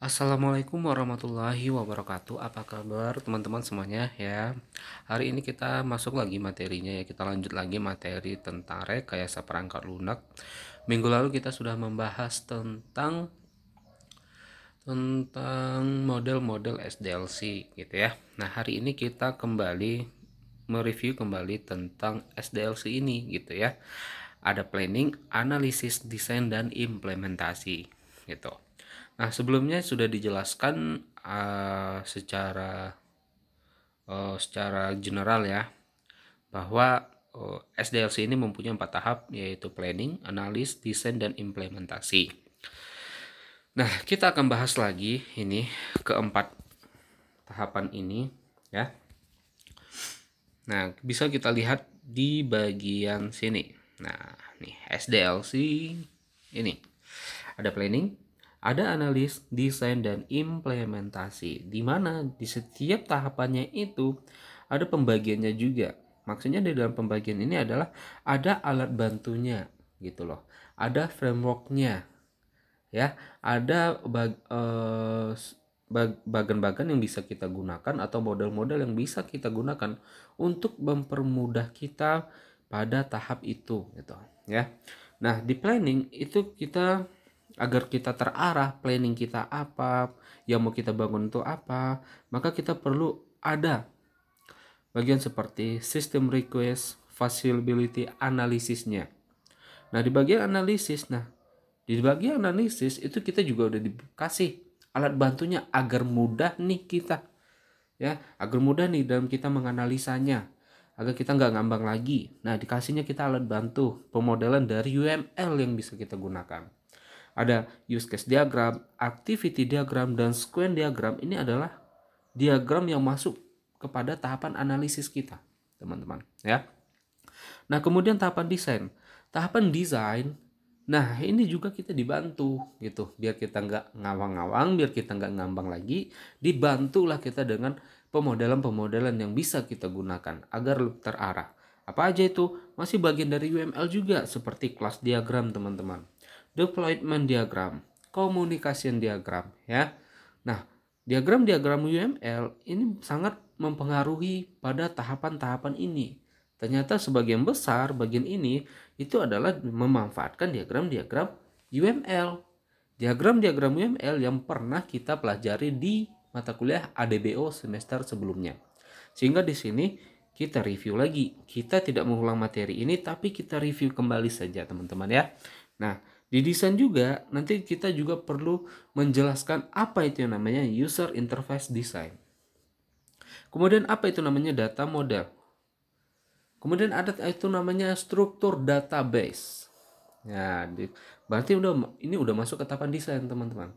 Assalamualaikum warahmatullahi wabarakatuh Apa kabar teman-teman semuanya ya Hari ini kita masuk lagi materinya ya Kita lanjut lagi materi tentang rekayasa perangkat lunak Minggu lalu kita sudah membahas tentang Tentang model-model SDLC gitu ya Nah hari ini kita kembali Mereview kembali tentang SDLC ini gitu ya Ada planning, analisis, desain, dan implementasi gitu Nah, sebelumnya sudah dijelaskan uh, secara uh, secara general ya bahwa uh, eh, SDLC ini mempunyai empat tahap yaitu planning, analis, desain dan implementasi. Nah, kita akan bahas lagi ini keempat tahapan ini ya. Nah, bisa kita lihat di bagian sini. Nah, nih SDLC ini. Ada planning, ada analis, desain, dan implementasi, di mana di setiap tahapannya itu ada pembagiannya juga. Maksudnya di dalam pembagian ini adalah ada alat bantunya gitu loh, ada frameworknya, ya, ada bag, eh, bagan-bagan yang bisa kita gunakan atau model-model yang bisa kita gunakan untuk mempermudah kita pada tahap itu gitu ya. Nah, di planning itu kita agar kita terarah planning kita apa yang mau kita bangun itu apa maka kita perlu ada bagian seperti sistem request facility analisisnya nah di bagian analisis nah di bagian analisis itu kita juga udah dikasih alat bantunya agar mudah nih kita ya agar mudah nih dalam kita menganalisanya agar kita nggak ngambang lagi. Nah, dikasihnya kita alat bantu pemodelan dari UML yang bisa kita gunakan ada use case diagram, activity diagram, dan sequence diagram. Ini adalah diagram yang masuk kepada tahapan analisis kita, teman-teman. Ya. Nah, kemudian tahapan desain. Tahapan desain, nah ini juga kita dibantu gitu, biar kita nggak ngawang-ngawang, biar kita nggak ngambang lagi, dibantulah kita dengan pemodelan-pemodelan yang bisa kita gunakan agar terarah. Apa aja itu? Masih bagian dari UML juga seperti kelas diagram teman-teman deployment diagram, communication diagram ya. Nah, diagram-diagram UML ini sangat mempengaruhi pada tahapan-tahapan ini. Ternyata sebagian besar bagian ini itu adalah memanfaatkan diagram-diagram UML. Diagram-diagram UML yang pernah kita pelajari di mata kuliah ADBO semester sebelumnya. Sehingga di sini kita review lagi. Kita tidak mengulang materi ini tapi kita review kembali saja teman-teman ya. Nah, di desain juga nanti kita juga perlu menjelaskan apa itu yang namanya user interface design. Kemudian apa itu namanya data model. Kemudian ada itu namanya struktur database. Ya, berarti udah ini udah masuk ke tahapan desain teman-teman.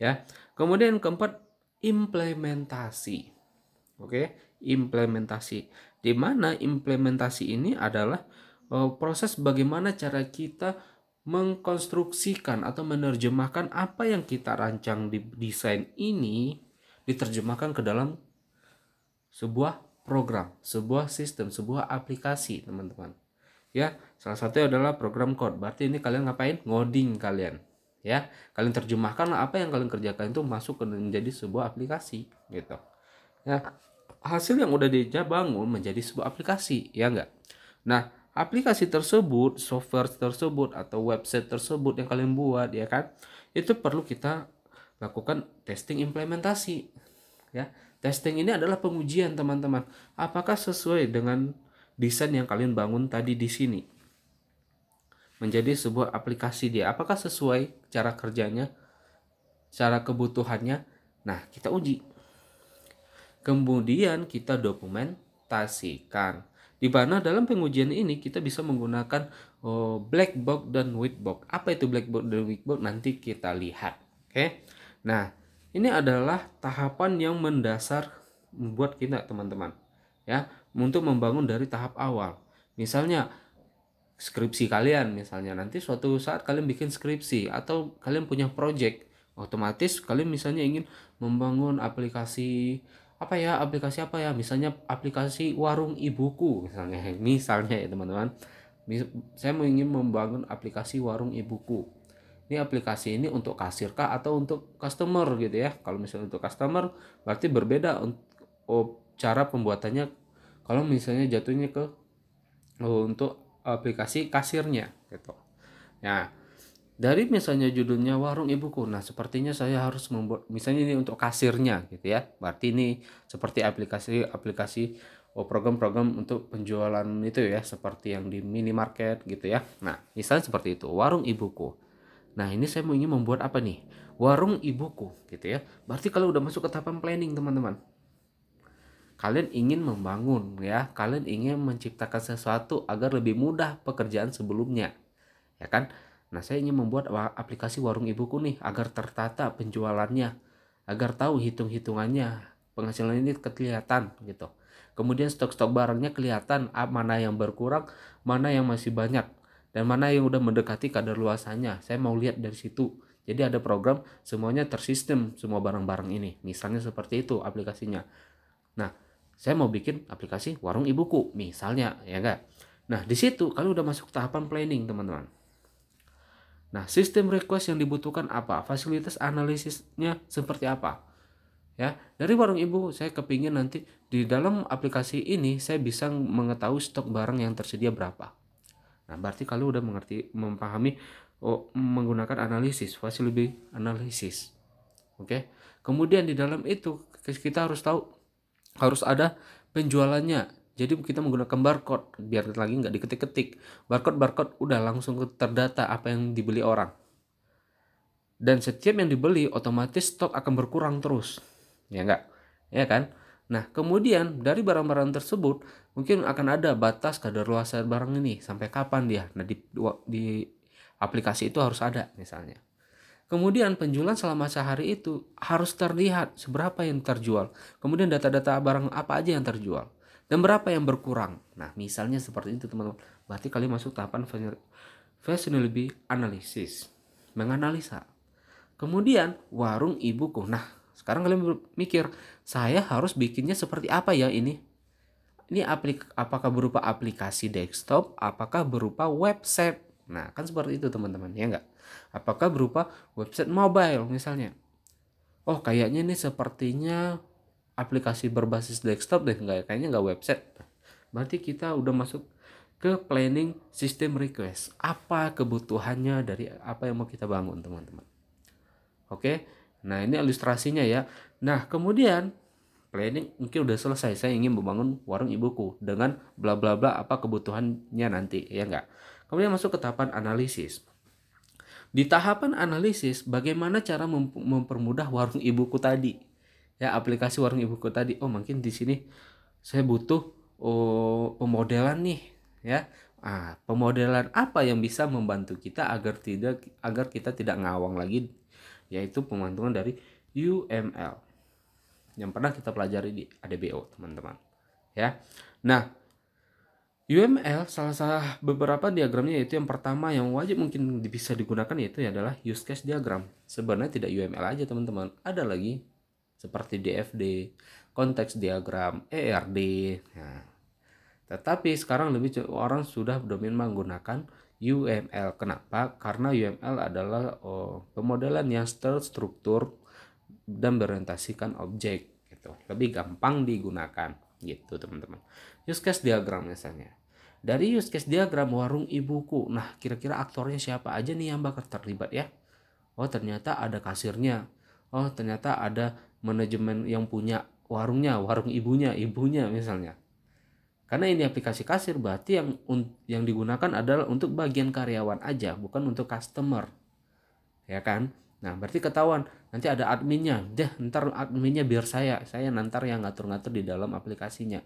Ya. Kemudian keempat implementasi. Oke, implementasi. Di mana implementasi ini adalah eh, proses bagaimana cara kita mengkonstruksikan atau menerjemahkan apa yang kita rancang di desain ini diterjemahkan ke dalam sebuah program, sebuah sistem, sebuah aplikasi, teman-teman. Ya, salah satunya adalah program code. Berarti ini kalian ngapain? Ngoding kalian. Ya, kalian terjemahkan apa yang kalian kerjakan itu masuk ke menjadi sebuah aplikasi gitu. Ya, hasil yang udah dia bangun menjadi sebuah aplikasi, ya enggak? Nah, aplikasi tersebut, software tersebut atau website tersebut yang kalian buat ya kan, itu perlu kita lakukan testing implementasi ya. Testing ini adalah pengujian teman-teman, apakah sesuai dengan desain yang kalian bangun tadi di sini. Menjadi sebuah aplikasi dia, apakah sesuai cara kerjanya, cara kebutuhannya. Nah, kita uji. Kemudian kita dokumentasikan di mana dalam pengujian ini kita bisa menggunakan oh, black box dan white box. Apa itu black box dan white box nanti kita lihat. Oke. Okay? Nah, ini adalah tahapan yang mendasar membuat kita teman-teman ya untuk membangun dari tahap awal. Misalnya skripsi kalian misalnya nanti suatu saat kalian bikin skripsi atau kalian punya project otomatis kalian misalnya ingin membangun aplikasi apa ya aplikasi apa ya misalnya aplikasi warung ibuku misalnya misalnya ya teman-teman saya mau ingin membangun aplikasi warung ibuku ini aplikasi ini untuk kasir kah atau untuk customer gitu ya kalau misalnya untuk customer berarti berbeda untuk oh, cara pembuatannya kalau misalnya jatuhnya ke oh, untuk aplikasi kasirnya gitu nah dari misalnya judulnya warung ibuku nah sepertinya saya harus membuat misalnya ini untuk kasirnya gitu ya berarti ini seperti aplikasi aplikasi oh, program-program untuk penjualan itu ya seperti yang di minimarket gitu ya nah misalnya seperti itu warung ibuku nah ini saya mau ingin membuat apa nih warung ibuku gitu ya berarti kalau udah masuk ke tahapan planning teman-teman kalian ingin membangun ya kalian ingin menciptakan sesuatu agar lebih mudah pekerjaan sebelumnya ya kan Nah, saya ingin membuat aplikasi warung ibuku nih agar tertata penjualannya, agar tahu hitung-hitungannya, penghasilan ini kelihatan gitu. Kemudian stok-stok barangnya kelihatan ah, mana yang berkurang, mana yang masih banyak, dan mana yang udah mendekati kadar luasannya. Saya mau lihat dari situ. Jadi ada program semuanya tersistem semua barang-barang ini. Misalnya seperti itu aplikasinya. Nah, saya mau bikin aplikasi warung ibuku misalnya, ya enggak? Nah, di situ kalau udah masuk tahapan planning, teman-teman Nah, sistem request yang dibutuhkan apa? Fasilitas analisisnya seperti apa? Ya, dari warung ibu saya kepingin nanti di dalam aplikasi ini saya bisa mengetahui stok barang yang tersedia berapa. Nah, berarti kalau udah mengerti memahami oh, menggunakan analisis, fasilitas analisis. Oke. Kemudian di dalam itu kita harus tahu harus ada penjualannya jadi kita menggunakan barcode biar lagi nggak diketik-ketik. Barcode-barcode udah langsung terdata apa yang dibeli orang. Dan setiap yang dibeli otomatis stok akan berkurang terus. Ya enggak? Ya kan? Nah, kemudian dari barang-barang tersebut mungkin akan ada batas kadar luas barang ini sampai kapan dia. Nah, di, di aplikasi itu harus ada misalnya. Kemudian penjualan selama sehari itu harus terlihat seberapa yang terjual. Kemudian data-data barang apa aja yang terjual dan berapa yang berkurang. Nah, misalnya seperti itu teman-teman. Berarti kalian masuk tahapan fashionability analisis, menganalisa. Kemudian warung ibuku. Nah, sekarang kalian mikir, saya harus bikinnya seperti apa ya ini? Ini aplik apakah berupa aplikasi desktop, apakah berupa website? Nah, kan seperti itu teman-teman, ya enggak? Apakah berupa website mobile misalnya? Oh, kayaknya ini sepertinya aplikasi berbasis desktop deh nggak kayaknya nggak website berarti kita udah masuk ke planning system request apa kebutuhannya dari apa yang mau kita bangun teman-teman oke nah ini ilustrasinya ya nah kemudian planning mungkin udah selesai saya ingin membangun warung ibuku dengan bla bla bla apa kebutuhannya nanti ya enggak kemudian masuk ke tahapan analisis di tahapan analisis bagaimana cara mempermudah warung ibuku tadi ya aplikasi warung ibuku tadi oh mungkin di sini saya butuh oh, pemodelan nih ya ah pemodelan apa yang bisa membantu kita agar tidak agar kita tidak ngawang lagi yaitu pemantungan dari UML yang pernah kita pelajari di ADBO teman-teman ya nah UML salah salah beberapa diagramnya yaitu yang pertama yang wajib mungkin bisa digunakan yaitu adalah use case diagram. Sebenarnya tidak UML aja teman-teman, ada lagi seperti DFD, konteks diagram ERD. Nah, tetapi sekarang lebih orang sudah domain menggunakan UML. Kenapa? Karena UML adalah oh, pemodelan yang terstruktur dan berorientasikan objek gitu. Lebih gampang digunakan gitu, teman-teman. Use case diagram misalnya. Dari use case diagram warung ibuku. Nah, kira-kira aktornya siapa aja nih yang bakal terlibat ya? Oh, ternyata ada kasirnya. Oh, ternyata ada manajemen yang punya warungnya, warung ibunya, ibunya misalnya. Karena ini aplikasi kasir berarti yang yang digunakan adalah untuk bagian karyawan aja, bukan untuk customer. Ya kan? Nah, berarti ketahuan nanti ada adminnya. Deh, ntar adminnya biar saya, saya nanti yang ngatur-ngatur di dalam aplikasinya.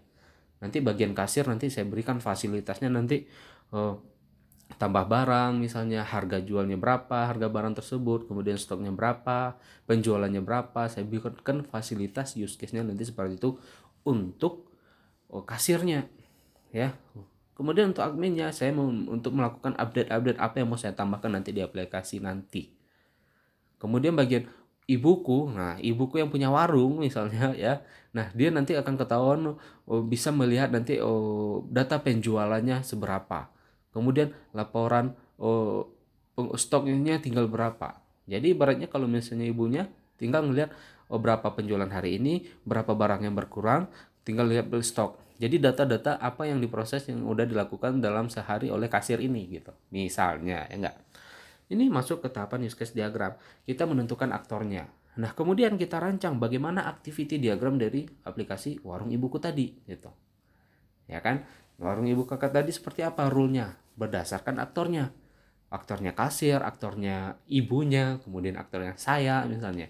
Nanti bagian kasir nanti saya berikan fasilitasnya nanti eh, tambah barang misalnya harga jualnya berapa harga barang tersebut kemudian stoknya berapa penjualannya berapa saya bikinkan fasilitas use case nya nanti seperti itu untuk oh, kasirnya ya kemudian untuk adminnya saya mau untuk melakukan update update apa yang mau saya tambahkan nanti di aplikasi nanti kemudian bagian ibuku nah ibuku yang punya warung misalnya ya nah dia nanti akan ketahuan oh, bisa melihat nanti oh, data penjualannya seberapa kemudian laporan oh, stoknya tinggal berapa jadi ibaratnya kalau misalnya ibunya tinggal ngelihat oh, berapa penjualan hari ini berapa barang yang berkurang tinggal lihat stok jadi data-data apa yang diproses yang udah dilakukan dalam sehari oleh kasir ini gitu misalnya ya enggak ini masuk ke tahapan use case diagram kita menentukan aktornya Nah, kemudian kita rancang bagaimana activity diagram dari aplikasi warung ibuku tadi gitu. Ya kan? Warung ibu kakak tadi seperti apa rule-nya? berdasarkan aktornya aktornya kasir aktornya ibunya kemudian aktornya saya misalnya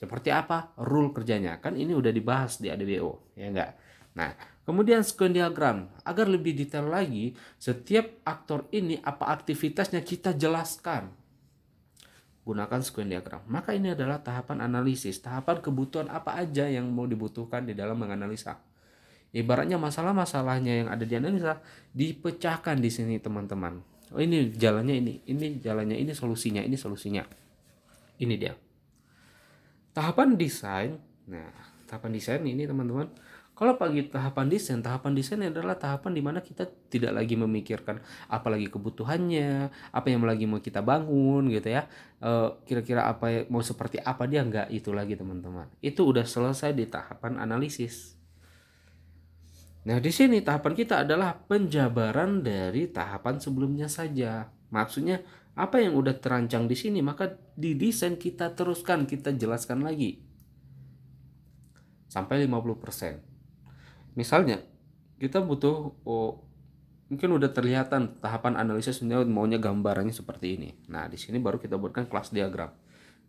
seperti apa rule kerjanya kan ini udah dibahas di ADBO ya enggak nah kemudian screen diagram agar lebih detail lagi setiap aktor ini apa aktivitasnya kita jelaskan gunakan screen diagram maka ini adalah tahapan analisis tahapan kebutuhan apa aja yang mau dibutuhkan di dalam menganalisa ibaratnya masalah-masalahnya yang ada di bisa dipecahkan di sini teman-teman oh ini jalannya ini ini jalannya ini solusinya ini solusinya ini dia tahapan desain nah tahapan desain ini teman-teman kalau pagi tahapan desain, tahapan desain adalah tahapan dimana kita tidak lagi memikirkan apalagi kebutuhannya, apa yang lagi mau kita bangun gitu ya. Eh, kira-kira apa mau seperti apa dia nggak itu lagi teman-teman. Itu udah selesai di tahapan analisis. Nah, di sini tahapan kita adalah penjabaran dari tahapan sebelumnya saja. Maksudnya, apa yang udah terancang di sini, maka di desain kita teruskan, kita jelaskan lagi. Sampai 50%. Misalnya, kita butuh, oh, mungkin udah terlihatan tahapan analisis oh, maunya gambarannya seperti ini. Nah, di sini baru kita buatkan kelas diagram.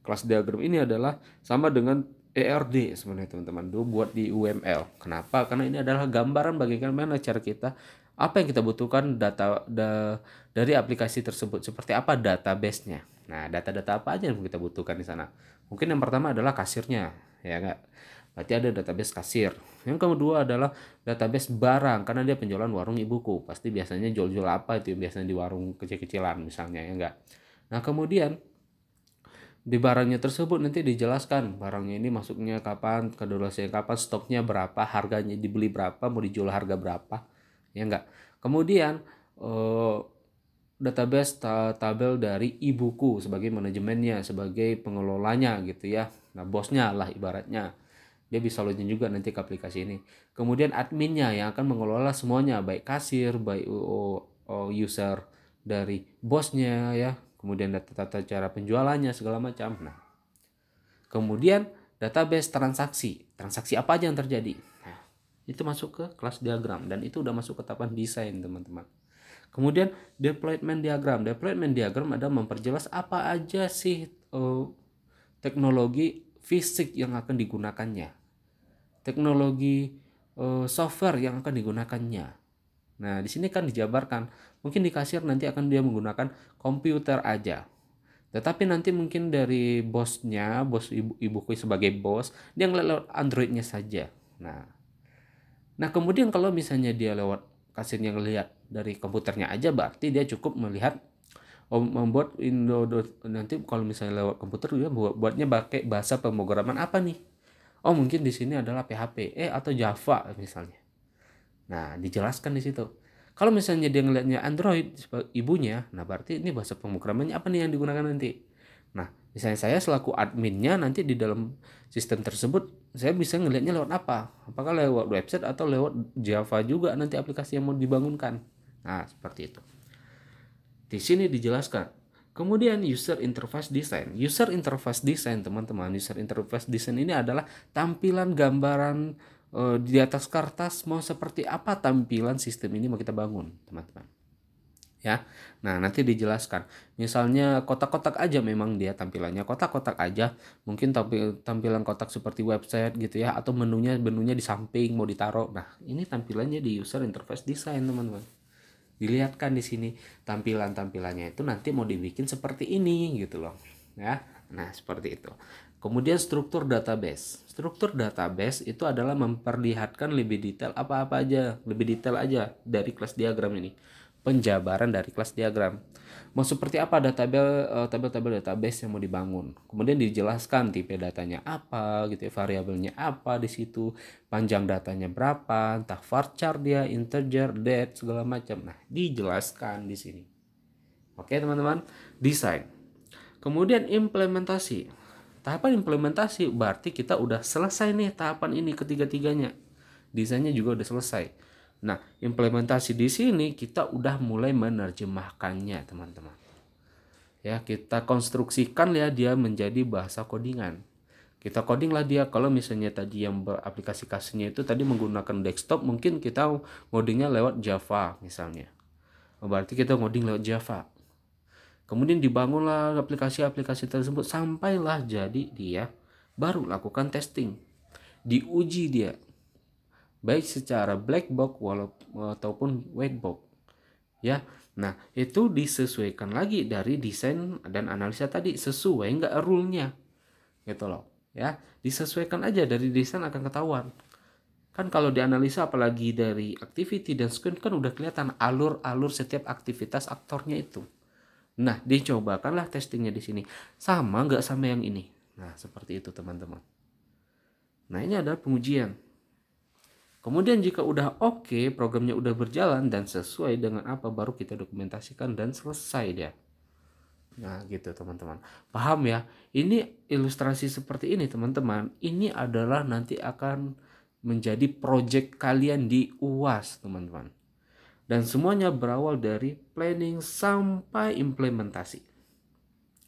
Kelas diagram ini adalah sama dengan ERD sebenarnya teman-teman dulu buat di UML. Kenapa? Karena ini adalah gambaran bagaimana cara kita apa yang kita butuhkan data da, dari aplikasi tersebut seperti apa database-nya. Nah, data-data apa aja yang kita butuhkan di sana? Mungkin yang pertama adalah kasirnya, ya enggak? Berarti ada database kasir. Yang kedua adalah database barang karena dia penjualan warung ibuku. Pasti biasanya jual-jual apa itu yang biasanya di warung kecil-kecilan misalnya, ya enggak? Nah, kemudian di barangnya tersebut nanti dijelaskan barangnya ini masuknya kapan, yang kapan, stoknya berapa, harganya dibeli berapa, mau dijual harga berapa, ya enggak. Kemudian uh, database tabel dari ibuku sebagai manajemennya, sebagai pengelolanya gitu ya. Nah, bosnya lah ibaratnya. Dia bisa login juga nanti ke aplikasi ini. Kemudian adminnya yang akan mengelola semuanya, baik kasir, baik oh, oh, user dari bosnya ya, kemudian data tata cara penjualannya segala macam. Nah, kemudian database transaksi, transaksi apa aja yang terjadi. Nah, itu masuk ke kelas diagram dan itu udah masuk ke tahapan desain teman-teman. Kemudian deployment diagram, deployment diagram ada memperjelas apa aja sih uh, teknologi fisik yang akan digunakannya, teknologi uh, software yang akan digunakannya, Nah, di sini kan dijabarkan, mungkin di kasir nanti akan dia menggunakan komputer aja. Tetapi nanti mungkin dari bosnya, bos ibu ibu ibuku sebagai bos, dia ngelihat lewat Androidnya saja. Nah, nah kemudian kalau misalnya dia lewat kasirnya ngelihat dari komputernya aja, berarti dia cukup melihat membuat Indo nanti kalau misalnya lewat komputer dia buat buatnya pakai bahasa pemrograman apa nih? Oh mungkin di sini adalah PHP, eh atau Java misalnya. Nah, dijelaskan di situ. Kalau misalnya dia ngelihatnya Android ibunya, nah berarti ini bahasa pemrogramannya apa nih yang digunakan nanti? Nah, misalnya saya selaku adminnya nanti di dalam sistem tersebut saya bisa ngelihatnya lewat apa? Apakah lewat website atau lewat Java juga nanti aplikasi yang mau dibangunkan? Nah, seperti itu. Di sini dijelaskan. Kemudian user interface design. User interface design, teman-teman, user interface design ini adalah tampilan gambaran Eh, di atas kertas mau seperti apa tampilan sistem ini mau kita bangun teman-teman ya nah nanti dijelaskan misalnya kotak-kotak aja memang dia tampilannya kotak-kotak aja mungkin tampil tampilan kotak seperti website gitu ya atau menunya menunya di samping mau ditaruh nah ini tampilannya di user interface design teman-teman dilihatkan di sini tampilan tampilannya itu nanti mau dibikin seperti ini gitu loh ya nah seperti itu Kemudian struktur database. Struktur database itu adalah memperlihatkan lebih detail apa-apa aja, lebih detail aja dari kelas diagram ini. Penjabaran dari kelas diagram. Mau seperti apa databel eh, tabel-tabel database yang mau dibangun. Kemudian dijelaskan tipe datanya apa, gitu ya, variabelnya apa di situ, panjang datanya berapa, entah varchar dia, integer, date, segala macam. Nah, dijelaskan di sini. Oke, teman-teman, desain. Kemudian implementasi Tahapan implementasi berarti kita udah selesai nih tahapan ini ketiga-tiganya. Desainnya juga udah selesai. Nah, implementasi di sini kita udah mulai menerjemahkannya, teman-teman. Ya, kita konstruksikan ya dia menjadi bahasa codingan. Kita coding lah dia kalau misalnya tadi yang beraplikasikannya itu tadi menggunakan desktop mungkin kita ngodingnya lewat Java misalnya. Oh, berarti kita ngoding lewat Java. Kemudian dibangunlah aplikasi-aplikasi tersebut sampailah jadi dia baru lakukan testing. Diuji dia baik secara black box ataupun white box. Ya. Nah, itu disesuaikan lagi dari desain dan analisa tadi sesuai enggak rule-nya. Gitu loh. Ya, disesuaikan aja dari desain akan ketahuan kan kalau dianalisa apalagi dari activity dan screen kan udah kelihatan alur-alur setiap aktivitas aktornya itu Nah, dicobakanlah testingnya di sini. Sama nggak sama yang ini? Nah, seperti itu teman-teman. Nah, ini adalah pengujian. Kemudian jika udah oke, okay, programnya udah berjalan dan sesuai dengan apa baru kita dokumentasikan dan selesai dia. Nah, gitu teman-teman. Paham ya? Ini ilustrasi seperti ini teman-teman. Ini adalah nanti akan menjadi project kalian di UAS, teman-teman dan semuanya berawal dari planning sampai implementasi.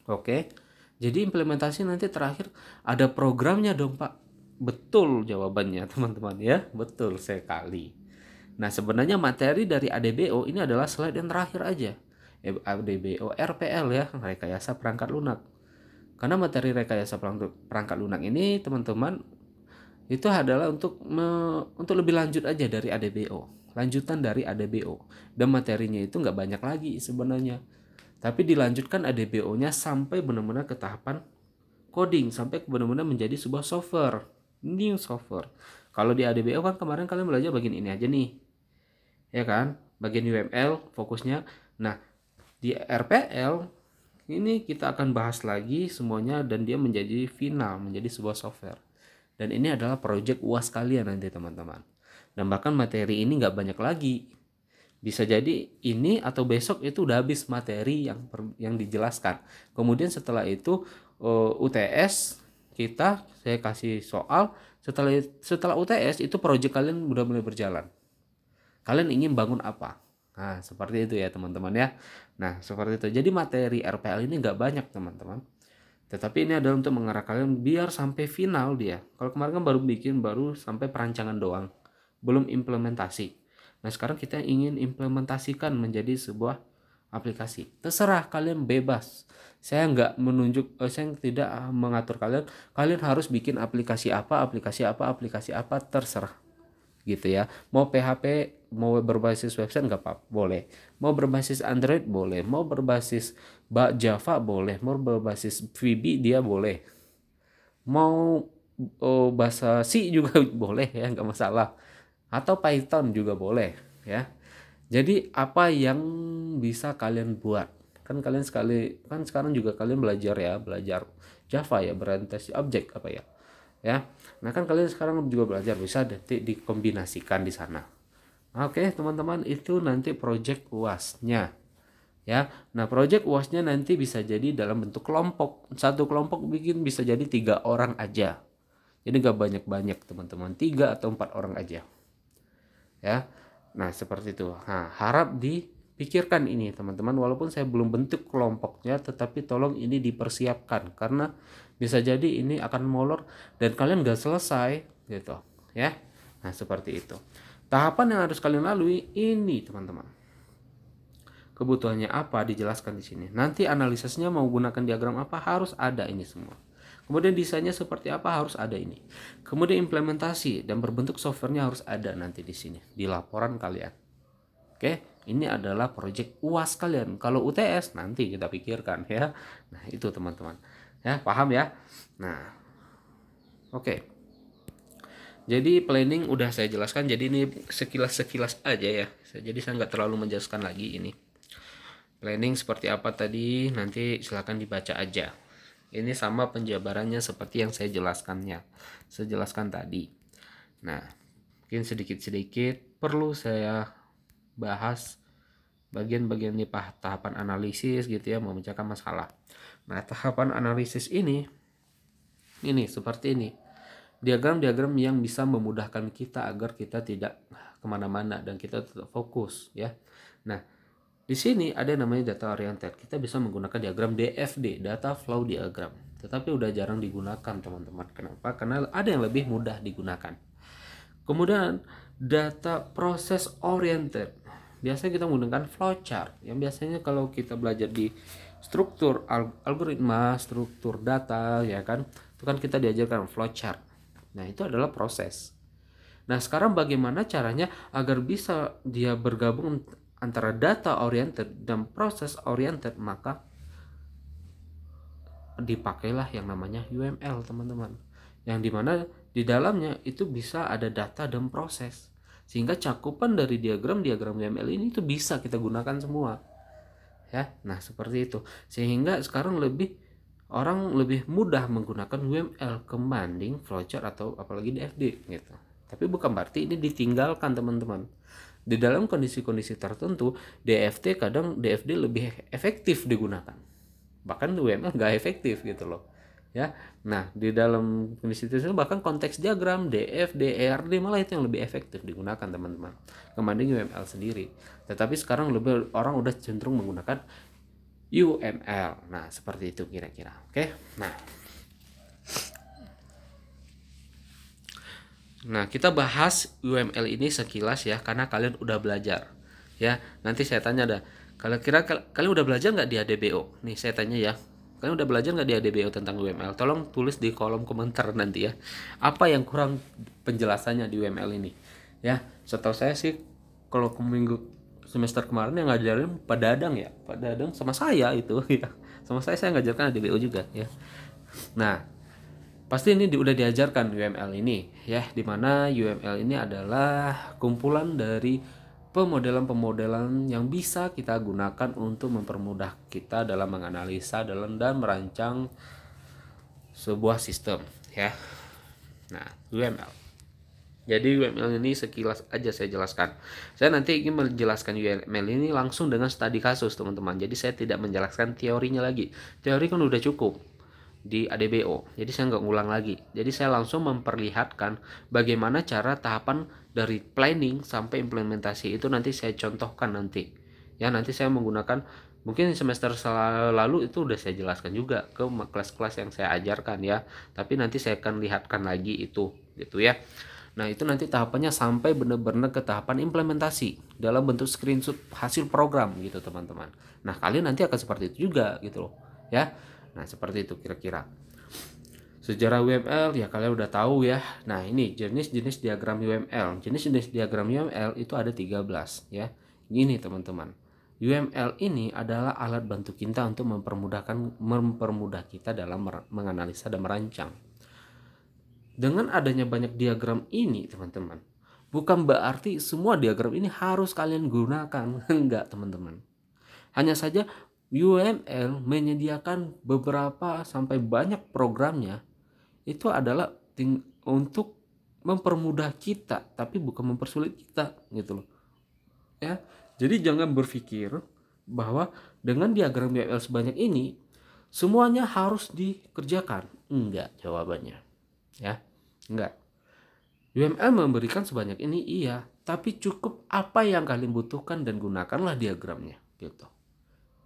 Oke. Jadi implementasi nanti terakhir ada programnya dong, Pak. Betul jawabannya, teman-teman ya. Betul sekali. Nah, sebenarnya materi dari ADBO ini adalah slide yang terakhir aja. Eh, ADBO RPL ya, rekayasa perangkat lunak. Karena materi rekayasa perangkat lunak ini, teman-teman, itu adalah untuk me, untuk lebih lanjut aja dari ADBO lanjutan dari ADBO dan materinya itu nggak banyak lagi sebenarnya tapi dilanjutkan ADBO-nya sampai benar-benar ke tahapan coding sampai benar-benar menjadi sebuah software new software kalau di ADBO kan kemarin kalian belajar bagian ini aja nih ya kan bagian UML fokusnya nah di RPL ini kita akan bahas lagi semuanya dan dia menjadi final menjadi sebuah software dan ini adalah project uas kalian nanti teman-teman dan bahkan materi ini nggak banyak lagi bisa jadi ini atau besok itu udah habis materi yang yang dijelaskan kemudian setelah itu eh, UTS kita saya kasih soal setelah setelah UTS itu proyek kalian udah mulai berjalan kalian ingin bangun apa nah seperti itu ya teman-teman ya nah seperti itu jadi materi RPL ini nggak banyak teman-teman tetapi ini adalah untuk mengarah kalian biar sampai final dia. Kalau kemarin kan baru bikin baru sampai perancangan doang belum implementasi. Nah, sekarang kita ingin implementasikan menjadi sebuah aplikasi. Terserah kalian bebas. Saya nggak menunjuk, eh, saya tidak ah, mengatur kalian. Kalian harus bikin aplikasi apa, aplikasi apa, aplikasi apa, terserah. Gitu ya. Mau PHP, mau berbasis website nggak apa, boleh. Mau berbasis Android boleh. Mau berbasis Java boleh. Mau berbasis VB dia boleh. Mau oh, bahasa C juga boleh ya, nggak masalah atau Python juga boleh ya. Jadi apa yang bisa kalian buat? Kan kalian sekali kan sekarang juga kalian belajar ya, belajar Java ya, berorientasi objek apa ya. Ya. Nah, kan kalian sekarang juga belajar bisa nanti dikombinasikan di sana. Oke, teman-teman, itu nanti project UAS-nya ya. Nah, project UAS-nya nanti bisa jadi dalam bentuk kelompok. Satu kelompok bikin bisa jadi tiga orang aja. Jadi nggak banyak-banyak teman-teman, tiga atau empat orang aja ya nah seperti itu nah, harap dipikirkan ini teman-teman walaupun saya belum bentuk kelompoknya tetapi tolong ini dipersiapkan karena bisa jadi ini akan molor dan kalian gak selesai gitu ya nah seperti itu tahapan yang harus kalian lalui ini teman-teman kebutuhannya apa dijelaskan di sini nanti analisisnya mau gunakan diagram apa harus ada ini semua Kemudian desainnya seperti apa harus ada ini. Kemudian implementasi dan berbentuk softwarenya harus ada nanti di sini di laporan kalian. Oke, ini adalah project UAS kalian. Kalau UTS nanti kita pikirkan ya. Nah, itu teman-teman. Ya, paham ya? Nah. Oke. Jadi planning udah saya jelaskan. Jadi ini sekilas-sekilas aja ya. Jadi saya nggak terlalu menjelaskan lagi ini. Planning seperti apa tadi nanti silahkan dibaca aja. Ini sama penjabarannya seperti yang saya jelaskannya, saya jelaskan tadi. Nah, mungkin sedikit-sedikit perlu saya bahas bagian-bagian di tahapan analisis gitu ya, memecahkan masalah. Nah, tahapan analisis ini ini seperti ini. Diagram-diagram yang bisa memudahkan kita agar kita tidak kemana-mana dan kita tetap fokus ya. Nah, di sini ada yang namanya data oriented. Kita bisa menggunakan diagram DFD, data flow diagram. Tetapi udah jarang digunakan, teman-teman. Kenapa? Karena ada yang lebih mudah digunakan. Kemudian data proses oriented. Biasanya kita menggunakan flowchart yang biasanya kalau kita belajar di struktur algoritma, struktur data ya kan. Itu kan kita diajarkan flowchart. Nah, itu adalah proses. Nah, sekarang bagaimana caranya agar bisa dia bergabung antara data oriented dan proses oriented maka dipakailah yang namanya UML teman-teman yang dimana di dalamnya itu bisa ada data dan proses sehingga cakupan dari diagram-diagram UML ini itu bisa kita gunakan semua ya nah seperti itu sehingga sekarang lebih orang lebih mudah menggunakan UML kembanding flowchart atau apalagi DFD gitu tapi bukan berarti ini ditinggalkan teman-teman di dalam kondisi-kondisi tertentu, DFT kadang DFD lebih efektif digunakan. Bahkan WMF nggak efektif gitu loh. Ya, nah di dalam kondisi tertentu bahkan konteks diagram DF, DRD e malah itu yang lebih efektif digunakan teman-teman kemanding UML sendiri. Tetapi sekarang lebih orang udah cenderung menggunakan UML. Nah seperti itu kira-kira. Oke, nah Nah, kita bahas UML ini sekilas ya, karena kalian udah belajar. Ya, nanti saya tanya ada, kalau kira kalian udah belajar nggak di ADBO? Nih, saya tanya ya. Kalian udah belajar nggak di ADBO tentang UML? Tolong tulis di kolom komentar nanti ya. Apa yang kurang penjelasannya di UML ini? Ya, setahu saya sih kalau ke minggu semester kemarin yang ngajarin Pak Dadang ya, Pak Dadang sama saya itu ya. Sama saya saya ngajarkan ADBO juga ya. Nah, Pasti ini di, udah diajarkan UML ini ya, dimana UML ini adalah kumpulan dari pemodelan-pemodelan yang bisa kita gunakan untuk mempermudah kita dalam menganalisa dalam dan merancang sebuah sistem ya. Nah, UML. Jadi UML ini sekilas aja saya jelaskan. Saya nanti ingin menjelaskan UML ini langsung dengan studi kasus teman-teman. Jadi saya tidak menjelaskan teorinya lagi. Teori kan udah cukup di ADBO. Jadi saya nggak ngulang lagi. Jadi saya langsung memperlihatkan bagaimana cara tahapan dari planning sampai implementasi itu nanti saya contohkan nanti. Ya nanti saya menggunakan mungkin semester lalu itu udah saya jelaskan juga ke kelas-kelas yang saya ajarkan ya. Tapi nanti saya akan lihatkan lagi itu gitu ya. Nah itu nanti tahapannya sampai benar-benar ke tahapan implementasi dalam bentuk screenshot hasil program gitu teman-teman. Nah kalian nanti akan seperti itu juga gitu loh ya Nah, seperti itu kira-kira. Sejarah UML ya kalian udah tahu ya. Nah, ini jenis-jenis diagram UML. Jenis-jenis diagram UML itu ada 13 ya. Ini teman-teman. UML ini adalah alat bantu kita untuk mempermudahkan mempermudah kita dalam menganalisa dan merancang. Dengan adanya banyak diagram ini, teman-teman, bukan berarti semua diagram ini harus kalian gunakan, enggak, teman-teman. Hanya saja UML menyediakan beberapa sampai banyak programnya itu adalah untuk mempermudah kita tapi bukan mempersulit kita gitu loh ya jadi jangan berpikir bahwa dengan diagram UML sebanyak ini semuanya harus dikerjakan enggak jawabannya ya enggak UML memberikan sebanyak ini iya tapi cukup apa yang kalian butuhkan dan gunakanlah diagramnya gitu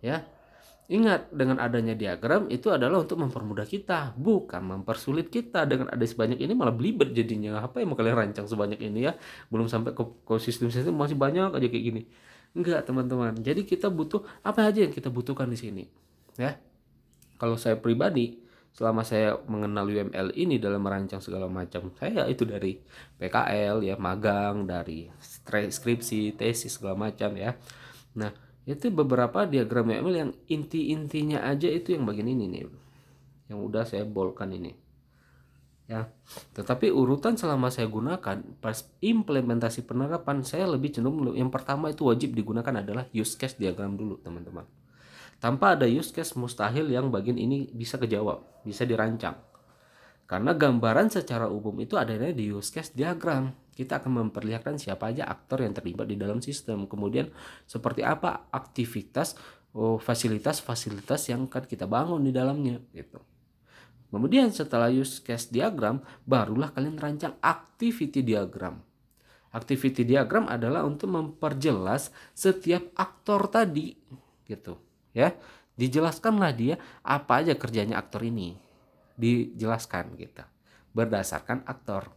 ya Ingat, dengan adanya diagram itu adalah untuk mempermudah kita, bukan mempersulit kita. Dengan ada sebanyak ini malah belibet jadinya. Apa yang mau kalian rancang sebanyak ini ya? Belum sampai ke, ke sistem masih banyak aja kayak gini. Enggak, teman-teman. Jadi kita butuh apa aja yang kita butuhkan di sini, ya. Kalau saya pribadi, selama saya mengenal UML ini dalam merancang segala macam, saya itu dari PKL ya, magang, dari skripsi, tesis segala macam ya. Nah, itu beberapa diagram UML yang inti-intinya aja itu yang bagian ini nih yang udah saya bolkan ini ya tetapi urutan selama saya gunakan pas implementasi penerapan saya lebih cenderung yang pertama itu wajib digunakan adalah use case diagram dulu teman-teman tanpa ada use case mustahil yang bagian ini bisa kejawab bisa dirancang karena gambaran secara umum itu adanya di use case diagram kita akan memperlihatkan siapa aja aktor yang terlibat di dalam sistem. Kemudian seperti apa aktivitas oh, fasilitas-fasilitas oh, yang akan kita bangun di dalamnya gitu. Kemudian setelah use case diagram, barulah kalian rancang activity diagram. Activity diagram adalah untuk memperjelas setiap aktor tadi gitu, ya. Dijelaskanlah dia apa aja kerjanya aktor ini. Dijelaskan gitu berdasarkan aktor.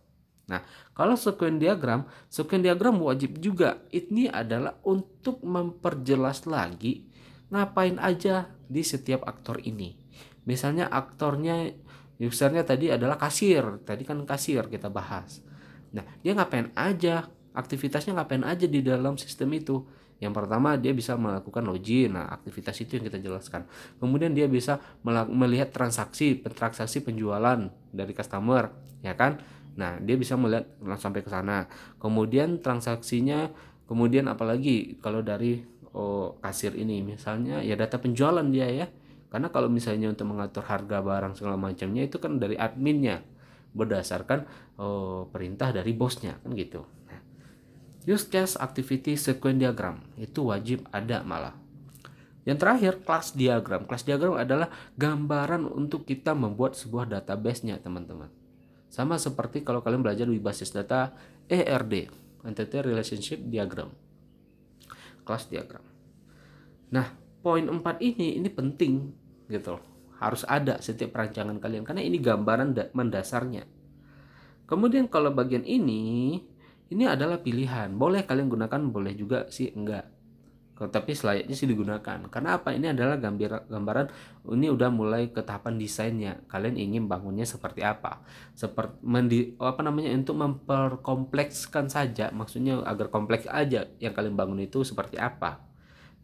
Nah, kalau sekuen diagram, sekuen diagram wajib juga. Ini adalah untuk memperjelas lagi ngapain aja di setiap aktor ini. Misalnya aktornya usernya tadi adalah kasir. Tadi kan kasir kita bahas. Nah, dia ngapain aja? Aktivitasnya ngapain aja di dalam sistem itu? Yang pertama dia bisa melakukan login, nah aktivitas itu yang kita jelaskan. Kemudian dia bisa melihat transaksi, transaksi penjualan dari customer, ya kan? Nah, dia bisa melihat sampai ke sana. Kemudian transaksinya, kemudian apalagi kalau dari oh, kasir ini misalnya ya data penjualan dia ya. Karena kalau misalnya untuk mengatur harga barang segala macamnya itu kan dari adminnya berdasarkan oh, perintah dari bosnya kan gitu. Nah, use case activity sequence diagram itu wajib ada malah. Yang terakhir, class diagram. class diagram adalah gambaran untuk kita membuat sebuah database-nya, teman-teman. Sama seperti kalau kalian belajar di basis data ERD, Entity Relationship Diagram. Kelas diagram. Nah, poin 4 ini ini penting gitu loh. Harus ada setiap perancangan kalian karena ini gambaran mendasarnya. Kemudian kalau bagian ini ini adalah pilihan. Boleh kalian gunakan, boleh juga sih enggak tapi selayaknya sih digunakan karena apa ini adalah gambar gambaran ini udah mulai ke tahapan desainnya kalian ingin bangunnya seperti apa seperti mendi, apa namanya untuk memperkomplekskan saja maksudnya agar kompleks aja yang kalian bangun itu seperti apa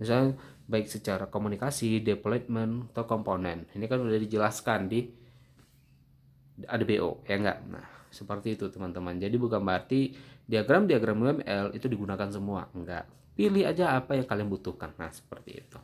misalnya baik secara komunikasi deployment atau komponen ini kan udah dijelaskan di ADBO ya enggak nah seperti itu teman-teman jadi bukan berarti diagram diagram UML itu digunakan semua enggak pilih aja apa yang kalian butuhkan nah seperti itu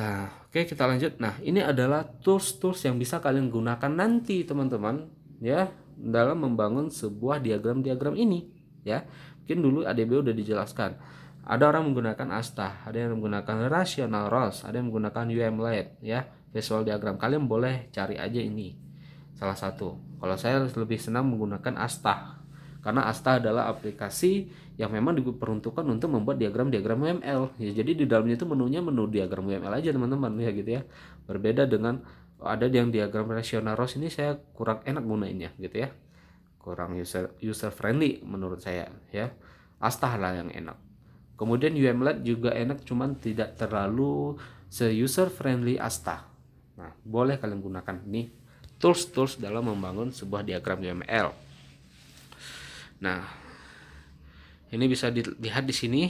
nah oke kita lanjut nah ini adalah tools-tools yang bisa kalian gunakan nanti teman-teman ya dalam membangun sebuah diagram-diagram ini ya mungkin dulu ADB udah dijelaskan ada orang menggunakan ASTA ada yang menggunakan Rational ROS ada yang menggunakan UMLED ya visual diagram kalian boleh cari aja ini salah satu kalau saya lebih senang menggunakan ASTA karena Asta adalah aplikasi yang memang diperuntukkan untuk membuat diagram-diagram UML ya jadi di dalamnya itu menunya menu diagram UML aja teman-teman ya gitu ya berbeda dengan ada yang diagram rasional ROS ini saya kurang enak gunainnya gitu ya kurang user user friendly menurut saya ya Asta lah yang enak kemudian UML juga enak cuman tidak terlalu se user friendly Asta nah boleh kalian gunakan nih tools-tools dalam membangun sebuah diagram UML Nah, ini bisa dilihat di sini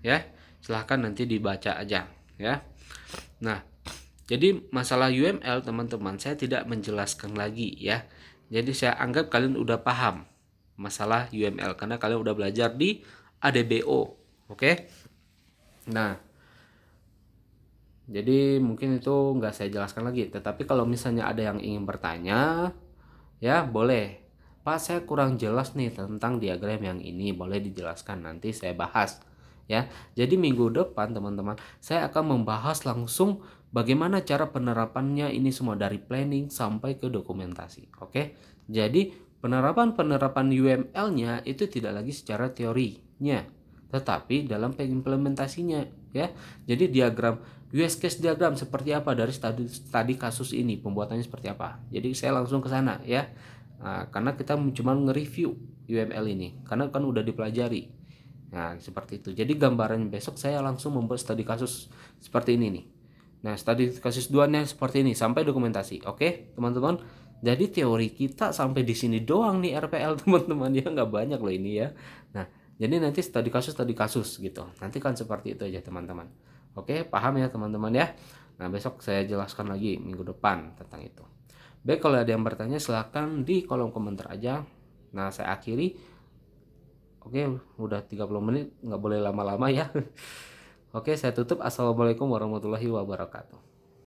ya. Silahkan nanti dibaca aja ya. Nah, jadi masalah UML teman-teman saya tidak menjelaskan lagi ya. Jadi saya anggap kalian udah paham masalah UML karena kalian udah belajar di ADBO, oke? Nah, jadi mungkin itu nggak saya jelaskan lagi. Tetapi kalau misalnya ada yang ingin bertanya, ya boleh Pak saya kurang jelas nih tentang diagram yang ini boleh dijelaskan nanti saya bahas ya. Jadi minggu depan teman-teman saya akan membahas langsung bagaimana cara penerapannya ini semua dari planning sampai ke dokumentasi. Oke. Jadi penerapan-penerapan UML-nya itu tidak lagi secara teorinya tetapi dalam pengimplementasinya ya. Jadi diagram US case diagram seperti apa dari tadi studi kasus ini pembuatannya seperti apa. Jadi saya langsung ke sana ya. Nah, karena kita cuma nge-review UML ini karena kan udah dipelajari. Nah, seperti itu. Jadi gambaran besok saya langsung membuat studi kasus seperti ini nih. Nah, studi kasus 2 seperti ini sampai dokumentasi. Oke, teman-teman. Jadi teori kita sampai di sini doang nih RPL teman-teman ya nggak banyak loh ini ya. Nah, jadi nanti studi kasus studi kasus gitu. Nanti kan seperti itu aja teman-teman. Oke, paham ya teman-teman ya. Nah, besok saya jelaskan lagi minggu depan tentang itu. Baik kalau ada yang bertanya silahkan di kolom komentar aja. Nah saya akhiri. Oke udah 30 menit nggak boleh lama-lama ya. Oke saya tutup. Assalamualaikum warahmatullahi wabarakatuh.